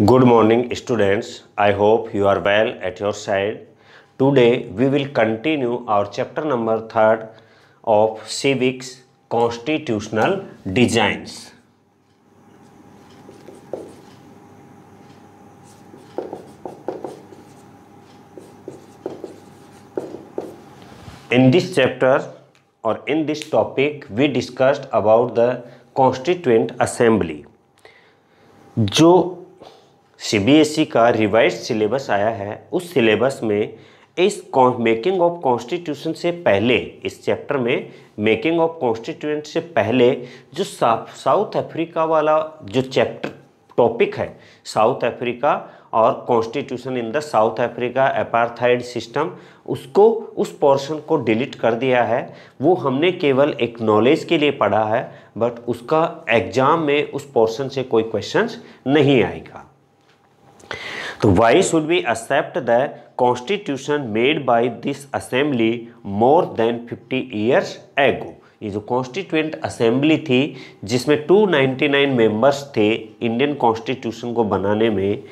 Good morning students. I hope you are well at your side. Today we will continue our chapter number 3 of civics constitutional designs. In this chapter or in this topic we discussed about the constituent assembly जो CBSE e का revise syllabus आया है उस syllabus में इस making of constitution से पहले इस चैप्टर में मेकिंग ऑफ कॉन्स्टिट्यूएंट से पहले जो साउथ अफ्रीका वाला जो चैप्टर टॉपिक है साउथ अफ्रीका और constitution in the South Africa apartheid system उसको उस पोर्शन को डिलीट कर दिया है वो हमने केवल एक नॉलेज के लिए पढ़ा है बट उसका एग्ज़ाम में उस पोर्शन से कोई क्वेश्चंस नहीं आएगा तो why should be accept the constitution made by this assembly more than 50 years ago ये जो कॉन्स्टिट्यूंट असेंबली थी जिसमें 299 मेंबर्स थे इंडियन कॉन्स्टिट्यूशन को बनाने में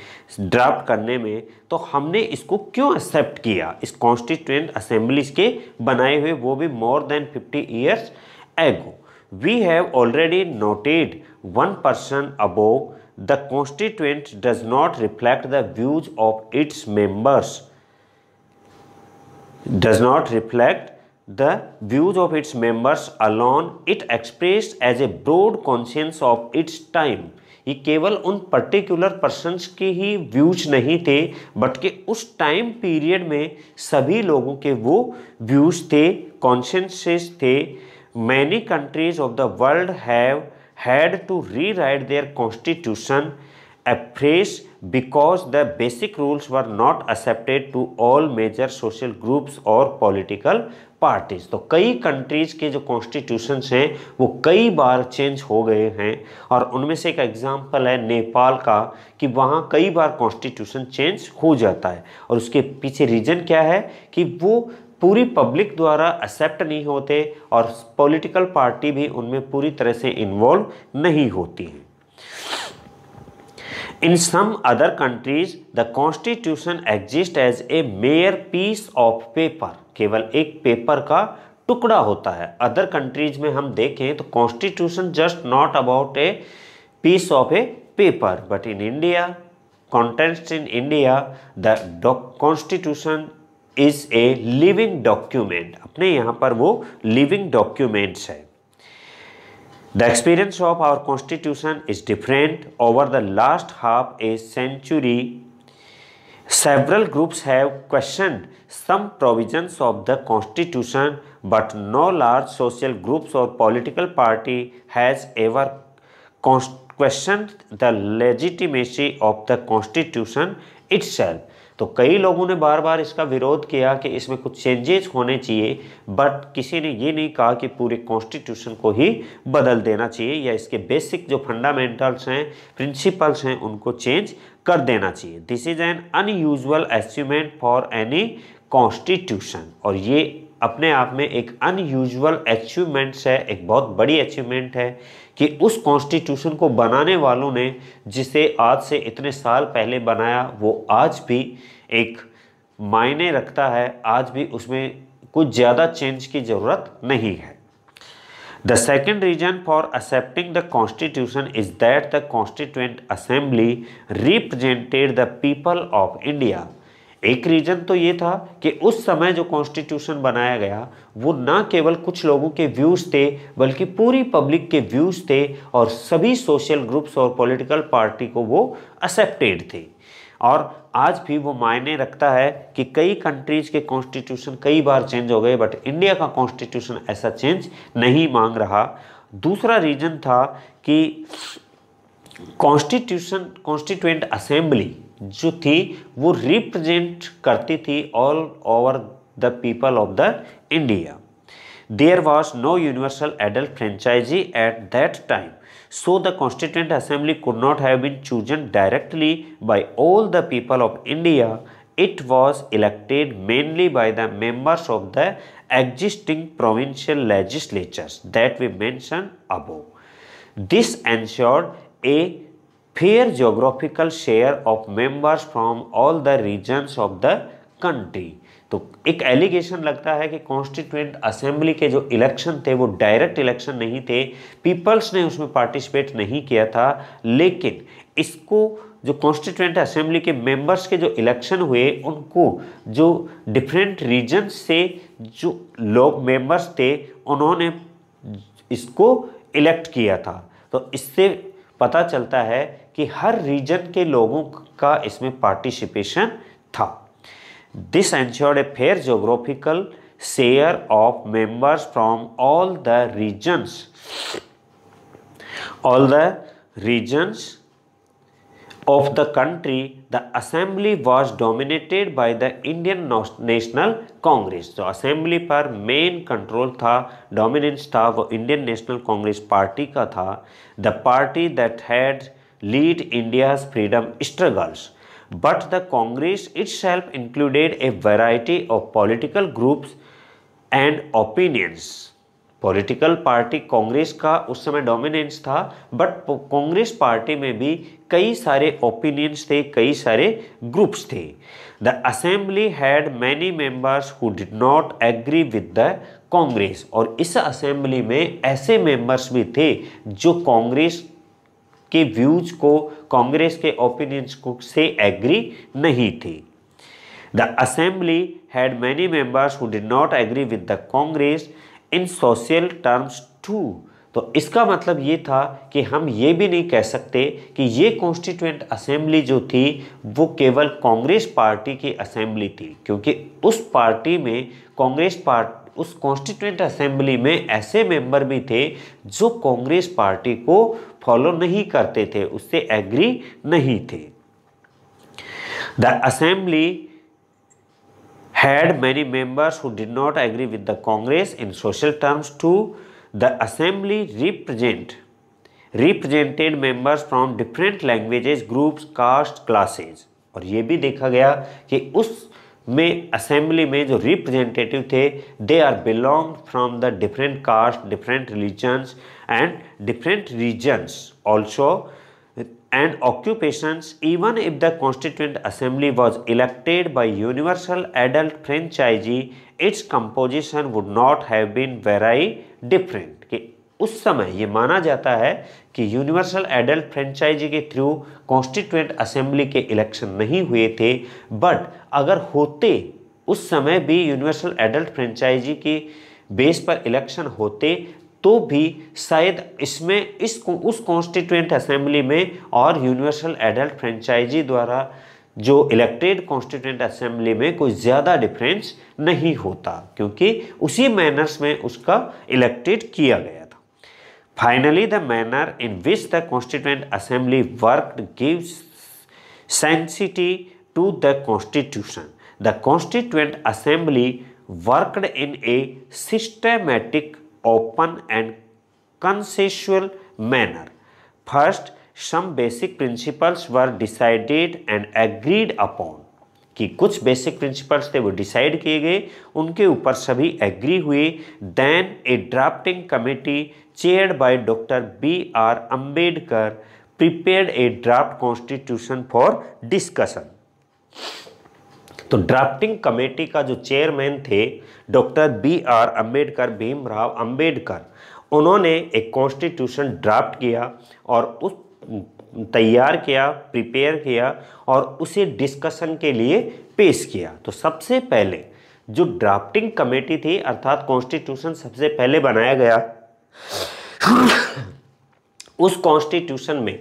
ड्राफ्ट करने में तो हमने इसको क्यों एक्सेप्ट किया इस कॉन्स्टिट्यूंट असेंबलीज के बनाए हुए वो भी more than 50 years ago we have already noted one person above the constituent does not reflect the views of its members does not reflect the views of its members alone it express as a broad conscience of its time ये केवल उन particular persons के ही views नहीं थे but के उस time period में सभी लोगों के वो व्यूज थे कॉन्शियंसेस थे many countries of the world have had to rewrite their constitution afresh because the basic rules were not accepted to all major social groups और पोलिटिकल पार्टीज तो कई कंट्रीज के जो कॉन्स्टिट्यूशन हैं वो कई बार चेंज हो गए हैं और उनमें से एक एग्जाम्पल है नेपाल का कि वहाँ कई बार कॉन्स्टिट्यूशन चेंज हो जाता है और उसके पीछे रीजन क्या है कि वो पूरी पब्लिक द्वारा एक्सेप्ट नहीं होते और पॉलिटिकल पार्टी भी उनमें पूरी तरह से इन्वॉल्व नहीं होती हैं in some other countries the constitution exist as a mere piece of paper केवल एक पेपर का टुकड़ा होता है अदर कंट्रीज में हम देखें तो constitution just not about a piece of a paper but in India content in India the constitution is a living document अपने यहां पर वो लिविंग डॉक्यूमेंट्स है the experience of our constitution is different over the last half a century several groups have question some provisions of the constitution but no large social groups और political party has ever question the legitimacy of the constitution it's itself तो कई लोगों ने बार बार इसका विरोध किया कि इसमें कुछ चेंजेस होने चाहिए बट किसी ने ये नहीं कहा कि पूरे कॉन्स्टिट्यूशन को ही बदल देना चाहिए या इसके बेसिक जो फंडामेंटल्स हैं प्रिंसिपल्स हैं उनको चेंज कर देना चाहिए this is an unusual achievement for any constitution और ये अपने आप में एक अनयूजल अचीवमेंट्स है एक बहुत बड़ी अचीवमेंट है कि उस कॉन्स्टिट्यूशन को बनाने वालों ने जिसे आज से इतने साल पहले बनाया वो आज भी एक मायने रखता है आज भी उसमें कुछ ज़्यादा चेंज की ज़रूरत नहीं है the second reason for accepting the constitution is that the constituent assembly represented the people of India एक रीज़न तो ये था कि उस समय जो कॉन्स्टिट्यूशन बनाया गया वो ना केवल कुछ लोगों के व्यूज़ थे बल्कि पूरी पब्लिक के व्यूज़ थे और सभी सोशल ग्रुप्स और पॉलिटिकल पार्टी को वो एक्सेप्टेड थे और आज भी वो मायने रखता है कि कई कंट्रीज के कॉन्स्टिट्यूशन कई बार चेंज हो गए बट इंडिया का कॉन्स्टिट्यूशन ऐसा चेंज नहीं मांग रहा दूसरा रीज़न था कि कॉन्स्टिट्यूशन कॉन्स्टिट्यूंट असेंबली जो थी वो रिप्रेजेंट करती थी all over the people of the India there was no universal adult franchise at that time so the constituent assembly could not have been chosen directly by all the people of India it was elected mainly by the members of the existing provincial legislatures that we mention above this ensured a fair geographical share of members from all the regions of the country तो एक allegation लगता है कि constituent assembly के जो election थे वो direct election नहीं थे पीपल्स ने उसमें पार्टिसिपेट नहीं किया था लेकिन इसको जो कॉन्स्टिट्यूंट असेंबली के मेंबर्स के जो इलेक्शन हुए उनको जो डिफरेंट रीजन से जो लोग मेंबर्स थे उन्होंने इसको इलेक्ट किया था तो इससे पता चलता है कि हर रीजन के लोगों का इसमें पार्टिसिपेशन था this ensured a fair geographical share of members from all the regions all the regions of the country the assembly was dominated by the Indian National Congress जो असेंबली पर मेन कंट्रोल था dominance था वो Indian National Congress party का था the party that had lead India's freedom struggles. But the Congress itself included a variety of political groups and opinions political party Congress का उस समय डोमिनेंस था बट कांग्रेस पार्टी में भी कई सारे ओपिनियंस थे कई सारे ग्रुप्स थे the assembly had many members who did not agree with the Congress और इस असेंबली में ऐसे मेंबर्स भी थे जो कांग्रेस के व्यूज को कांग्रेस के ओपिनियंस को से एग्री नहीं थी the assembly had many members who did not agree with the Congress in social terms too तो इसका मतलब ये था कि हम ये भी नहीं कह सकते कि ये कॉन्स्टिट्यूंट असेंबली जो थी वो केवल कांग्रेस पार्टी की असेंबली थी क्योंकि उस पार्टी में कांग्रेस पार्टी उस कॉन्स्टिट्यूंट असेंबली में ऐसे मेंबर भी थे जो कांग्रेस पार्टी को फॉलो नहीं करते थे उससे एग्री नहीं थे the assembly had many members who did not agree with the Congress in social terms too the assembly represent represented members from different languages groups caste classes और ये भी देखा गया कि उस में असेंबली में जो रिप्रेजेंटेटिव थे they are belong from the different caste different religions and different regions also and occupations even if the constituent assembly was elected by universal adult franchisee its composition would not have been very different ke us samay ye mana jata hai ki universal adult franchise ke through constituent assembly ke election nahi hue the but agar hote us samay bhi universal adult franchise के base पर election होते तो भी शायद इसमें इस उस constituent assembly में और यूनिवर्सल एडल्ट फ्रेंचाइजी द्वारा जो इलेक्टेड कॉन्स्टिट्यूंट असेंबली में कोई ज़्यादा डिफरेंस नहीं होता क्योंकि उसी मैनर्स में उसका इलेक्टेड किया गया था finally the manner in which the constituent assembly work gives sanctity to the constitution the constituent assembly worked in a systematic open and consensual manner first some basic principles were decided and agreed upon कि कुछ basic principles थे वो decide किए गए उनके ऊपर सभी agree हुए then a drafting committee chaired by doctor B R Ambedkar prepared a draft constitution for discussion तो ड्राफ्टिंग कमेटी का जो चेयरमैन थे doctor B R Ambedkar Bhimrao Ambedkar उन्होंने एक कॉन्स्टिट्यूशन ड्राफ्ट किया और उस तैयार किया प्रिपेयर किया और उसे डिस्कशन के लिए पेश किया तो सबसे पहले जो ड्राफ्टिंग कमेटी थी अर्थात कॉन्स्टिट्यूशन सबसे पहले बनाया गया उस कॉन्स्टिट्यूशन में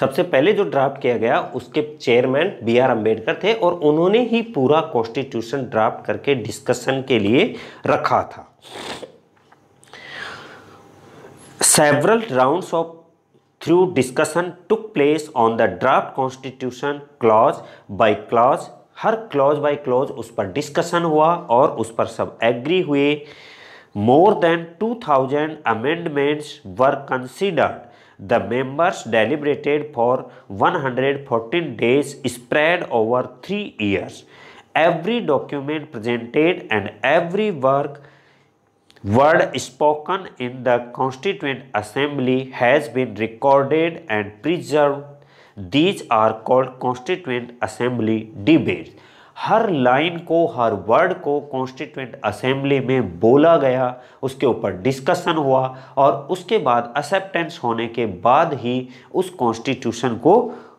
सबसे पहले जो ड्राफ्ट किया गया उसके चेयरमैन बी आर अम्बेडकर थे और उन्होंने ही पूरा कॉन्स्टिट्यूशन ड्राफ्ट करके डिस्कशन के लिए रखा था several rounds of thorough discussion took place on the draft constitution clause by clause हर क्लॉज बाय क्लॉज उस पर डिस्कशन हुआ और उस पर सब एग्री हुए more than two thousand amendments were considered the members deliberated for 114 days spread over 3 years every document presented and every work word spoken in the constituent assembly has been recorded and preserved these are called constituent assembly debates हर line को हर word को constituent assembly में बोला गया उसके ऊपर discussion हुआ और उसके बाद एक्सेप्टेंस होने के बाद ही उस कॉन्स्टिट्यूशन को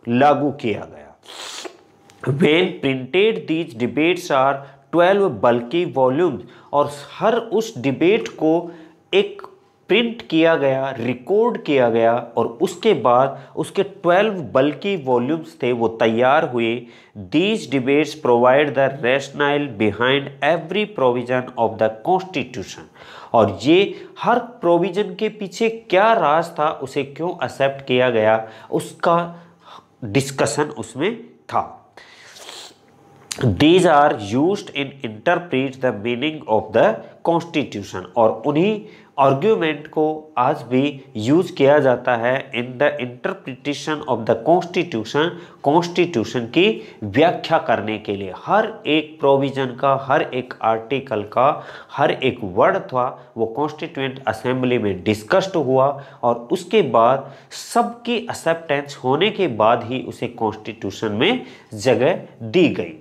लागू किया गया when printed these debates are twelve bulky volumes और हर उस डिबेट को एक प्रिंट किया गया रिकॉर्ड किया गया और उसके बाद उसके 12 बल्कि वॉल्यूम्स थे वो तैयार हुए these debates provide the rationale behind every provision of the constitution और ये हर प्रोविज़न के पीछे क्या राज था उसे क्यों एक्सेप्ट किया गया उसका डिस्कशन उसमें था these are use in interpret the meaning of the constitution और उन्हीं आर्ग्यूमेंट को आज भी यूज किया जाता है in the interpretation of the constitution constitution की व्याख्या करने के लिए हर एक प्रोविज़न का हर एक आर्टिकल का हर एक वर्ड था वो कॉन्स्टिट्यूंट असेंबली में डिस्कस्ड हुआ और उसके बाद सबकी एक्सेप्टेंस होने के बाद ही उसे कॉन्स्टिट्यूशन में जगह दी गई